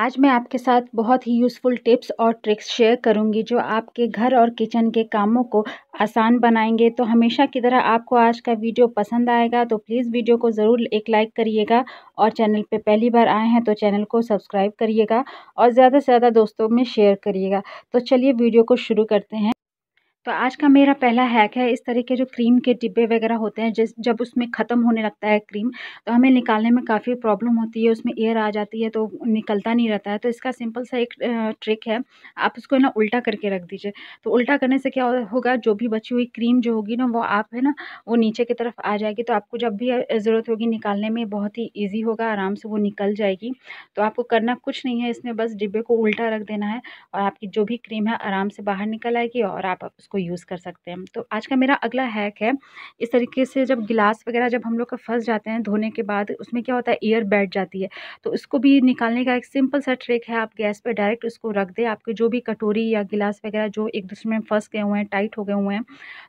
आज मैं आपके साथ बहुत ही यूज़फुल टिप्स और ट्रिक्स शेयर करूंगी जो आपके घर और किचन के कामों को आसान बनाएंगे तो हमेशा की तरह आपको आज का वीडियो पसंद आएगा तो प्लीज़ वीडियो को ज़रूर एक लाइक करिएगा और चैनल पे पहली बार आए हैं तो चैनल को सब्सक्राइब करिएगा और ज़्यादा से ज़्यादा दोस्तों में शेयर करिएगा तो चलिए वीडियो को शुरू करते हैं तो आज का मेरा पहला हैक है इस तरह के जो क्रीम के डिब्बे वगैरह होते हैं जिस जब उसमें ख़त्म होने लगता है क्रीम तो हमें निकालने में काफ़ी प्रॉब्लम होती है उसमें एयर आ जाती है तो निकलता नहीं रहता है तो इसका सिंपल सा एक ट्रिक है आप उसको ना उल्टा करके रख दीजिए तो उल्टा करने से क्या होगा जो भी बची हुई क्रीम जो होगी ना वो आप है ना वो नीचे की तरफ आ जाएगी तो आपको जब भी ज़रूरत होगी निकालने में बहुत ही ईजी होगा आराम से वो निकल जाएगी तो आपको करना कुछ नहीं है इसमें बस डिब्बे को उल्टा रख देना है और आपकी जो भी क्रीम है आराम से बाहर निकल आएगी और आप इसको यूज़ कर सकते हैं तो आज का मेरा अगला हैक है इस तरीके से जब गिलास वगैरह जब हम लोग का फंस जाते हैं धोने के बाद उसमें क्या होता है एयर बैठ जाती है तो उसको भी निकालने का एक सिंपल सा ट्रिक है आप गैस पर डायरेक्ट उसको रख दें आपके जो भी कटोरी या गिलास वगैरह जो एक दूसरे में फंस गए हुए हैं टाइट हो गए हुए हैं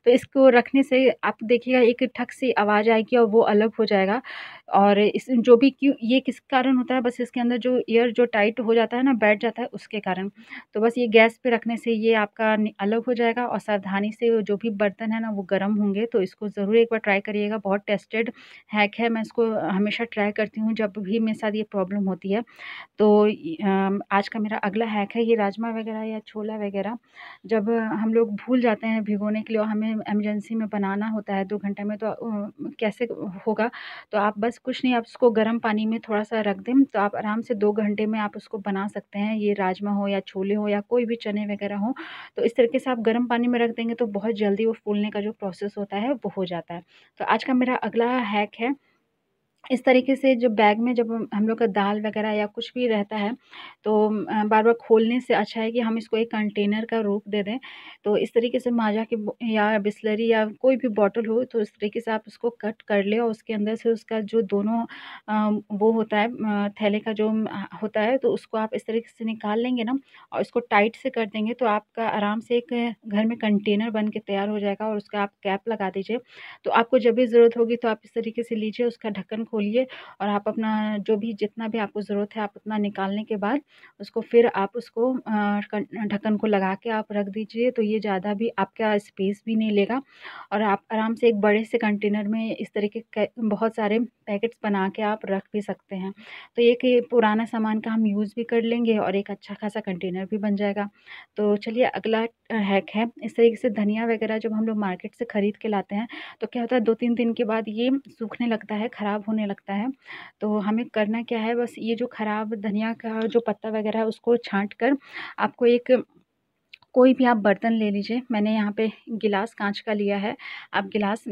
तो इसको रखने से आप देखिएगा एक ठक सी आवाज़ आएगी और वो अलग हो जाएगा और इस जो भी क्यों ये किस कारण होता है बस इसके अंदर जो एयर जो टाइट हो जाता है ना बैठ जाता है उसके कारण तो बस ये गैस पे रखने से ये आपका अलग हो जाएगा और सावधानी से जो भी बर्तन है ना वो गर्म होंगे तो इसको ज़रूर एक बार ट्राई करिएगा बहुत टेस्टेड हैक है मैं इसको हमेशा ट्राई करती हूँ जब भी मेरे साथ ये प्रॉब्लम होती है तो आज का मेरा अगला हैक है ये राजमा वगैरह या छोला वगैरह जब हम लोग भूल जाते हैं भिगोने के लिए हमें एमरजेंसी में बनाना होता है दो घंटे में तो कैसे होगा तो आप बस कुछ नहीं आप उसको गर्म पानी में थोड़ा सा रख दें तो आप आराम से दो घंटे में आप उसको बना सकते हैं ये राजमा हो या छोले हो या कोई भी चने वगैरह हो तो इस तरीके से आप गर्म पानी में रख देंगे तो बहुत जल्दी वो फूलने का जो प्रोसेस होता है वो हो जाता है तो आज का मेरा अगला हैक है इस तरीके से जो बैग में जब हम लोग का दाल वगैरह या कुछ भी रहता है तो बार बार खोलने से अच्छा है कि हम इसको एक कंटेनर का रूप दे दें तो इस तरीके से माजा की या बिस्लरी या कोई भी बॉटल हो तो इस तरीके से आप उसको कट कर ले और उसके अंदर से उसका जो दोनों वो होता है थैले का जो होता है तो उसको आप इस तरीके से निकाल लेंगे ना और इसको टाइट से कर देंगे तो आपका आराम से एक घर में कंटेनर बन के तैयार हो जाएगा और उसका आप कैप लगा दीजिए तो आपको जब भी ज़रूरत होगी तो आप इस तरीके से लीजिए उसका ढक्कन खोलिए और आप अपना जो भी जितना भी आपको ज़रूरत है आप उतना निकालने के बाद उसको फिर आप उसको ढक्कन को लगा के आप रख दीजिए तो ये ज़्यादा भी आपका स्पेस भी नहीं लेगा और आप आराम से एक बड़े से कंटेनर में इस तरीके के बहुत सारे पैकेट्स बना के आप रख भी सकते हैं तो एक पुराना सामान का हम यूज़ भी कर लेंगे और एक अच्छा खासा कंटेनर भी बन जाएगा तो चलिए अगला हैक है इस तरीके से धनिया वगैरह जब हम लोग मार्केट से ख़रीद के लाते हैं तो क्या होता है दो तीन दिन के बाद ये सूखने लगता है ख़राब होने होने लगता है तो हमें करना क्या है बस ये जो ख़राब धनिया का जो पत्ता वगैरह है उसको छाँट कर आपको एक कोई भी आप बर्तन ले लीजिए मैंने यहाँ पे गिलास कांच का लिया है आप गिलास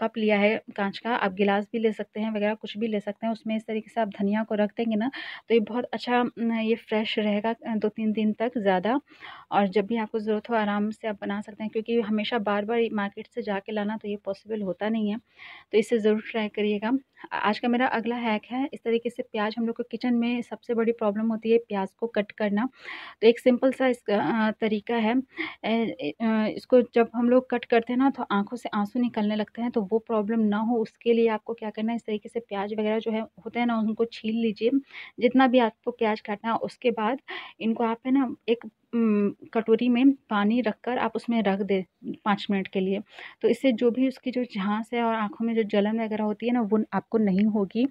कप लिया है कांच का आप गिलास भी ले सकते हैं वगैरह कुछ भी ले सकते हैं उसमें इस तरीके से आप धनिया को रख देंगे ना तो ये बहुत अच्छा ये फ्रेश रहेगा दो तीन दिन तक ज़्यादा और जब भी आपको ज़रूरत हो आराम से आप बना सकते हैं क्योंकि हमेशा बार बार मार्केट से जा लाना तो ये पॉसिबल होता नहीं है तो इसे ज़रूर ट्राई करिएगा आज का मेरा अगला हैक है इस तरीके से प्याज हम लोग को किचन में सबसे बड़ी प्रॉब्लम होती है प्याज को कट करना तो एक सिंपल सा इसका तरीका है इसको जब हम लोग कट करते हैं ना तो आंखों से आंसू निकलने लगते हैं तो वो प्रॉब्लम ना हो उसके लिए आपको क्या करना है इस तरीके से प्याज वगैरह जो है होते हैं ना उनको छील लीजिए जितना भी आपको प्याज काटना है उसके बाद इनको आप है ना एक कटोरी में पानी रख कर आप उसमें रख दे पाँच मिनट के लिए तो इससे जो भी उसकी जो झांस है और आँखों में जो जलन वगैरह होती है ना वो आपको नहीं होगी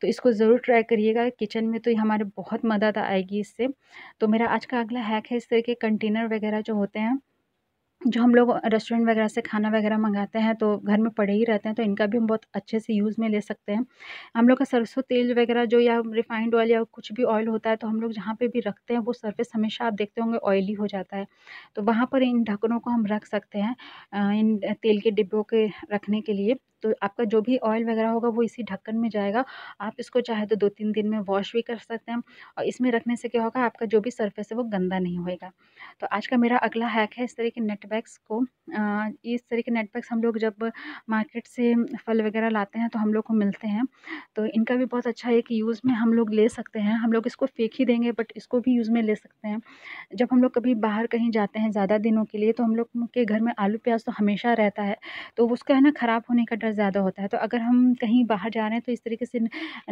तो इसको ज़रूर ट्राई करिएगा किचन में तो हमारे बहुत मदद आएगी इससे तो मेरा आज का अगला हैक है इस तरह के कंटेनर वगैरह जो होते हैं जो हम लोग रेस्टोरेंट वगैरह से खाना वगैरह मंगाते हैं तो घर में पड़े ही रहते हैं तो इनका भी हम बहुत अच्छे से यूज़ में ले सकते हैं हम लोग का सरसों तेल वगैरह जो या रिफाइंड ऑयल या कुछ भी ऑयल होता है तो हम लोग जहाँ पे भी रखते हैं वो सरफेस हमेशा आप देखते होंगे ऑयली हो जाता है तो वहाँ पर इन ढकनों को हम रख सकते हैं इन तेल के डिब्बों के रखने के लिए तो आपका जो भी ऑयल वगैरह होगा वो इसी ढक्कन में जाएगा आप इसको चाहे तो दो तीन दिन में वॉश भी कर सकते हैं और इसमें रखने से क्या होगा आपका जो भी सरफेस है वो गंदा नहीं होएगा तो आज का मेरा अगला हैक है इस तरह के नेट बैग्स को इस तरह के नेट बैग्स हम लोग जब मार्केट से फल वगैरह लाते हैं तो हम लोग को मिलते हैं तो इनका भी बहुत अच्छा है कि यूज़ में हम लोग ले सकते हैं हम लोग इसको फेंक ही देंगे बट इसको भी यूज़ में ले सकते हैं जब हम लोग कभी बाहर कहीं जाते हैं ज़्यादा दिनों के लिए तो हम लोग के घर में आलू प्याज तो हमेशा रहता है तो उसका है ना ख़राब होने का डर ज़्यादा होता है तो अगर हम कहीं बाहर जा रहे हैं तो इस तरीके से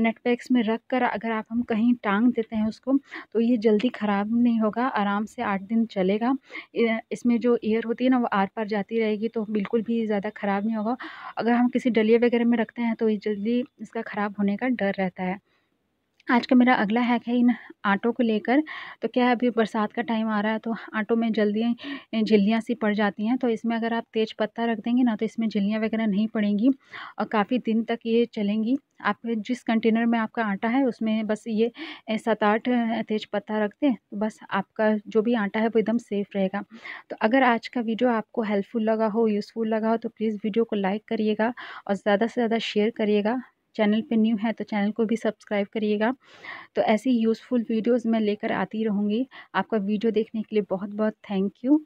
नेट पैक्स में रख कर अगर आप हम कहीं टांग देते हैं उसको तो ये जल्दी ख़राब नहीं होगा आराम से आठ दिन चलेगा इसमें जो एयर होती है ना वो आर पार जाती रहेगी तो बिल्कुल भी ज़्यादा ख़राब नहीं होगा अगर हम किसी डलिए वगैरह में रखते हैं तो ये जल्दी इसका ख़राब होने का डर रहता है आज का मेरा अगला हैक है इन आटों को लेकर तो क्या है अभी बरसात का टाइम आ रहा है तो आटों में जल्दी झिल्लियाँ सी पड़ जाती हैं तो इसमें अगर आप तेज पत्ता रख देंगे ना तो इसमें झिल्लियाँ वगैरह नहीं पड़ेंगी और काफ़ी दिन तक ये चलेंगी आप जिस कंटेनर में आपका आटा है उसमें बस ये सात आठ तेज पत्ता रख दें तो बस आपका जो भी आटा है वो एकदम सेफ़ रहेगा तो अगर आज का वीडियो आपको हेल्पफुल लगा हो यूज़फुल लगा हो तो प्लीज़ वीडियो को लाइक करिएगा और ज़्यादा से ज़्यादा शेयर करिएगा चैनल पे न्यू है तो चैनल को भी सब्सक्राइब करिएगा तो ऐसी यूज़फुल वीडियोस मैं लेकर आती रहूँगी आपका वीडियो देखने के लिए बहुत बहुत थैंक यू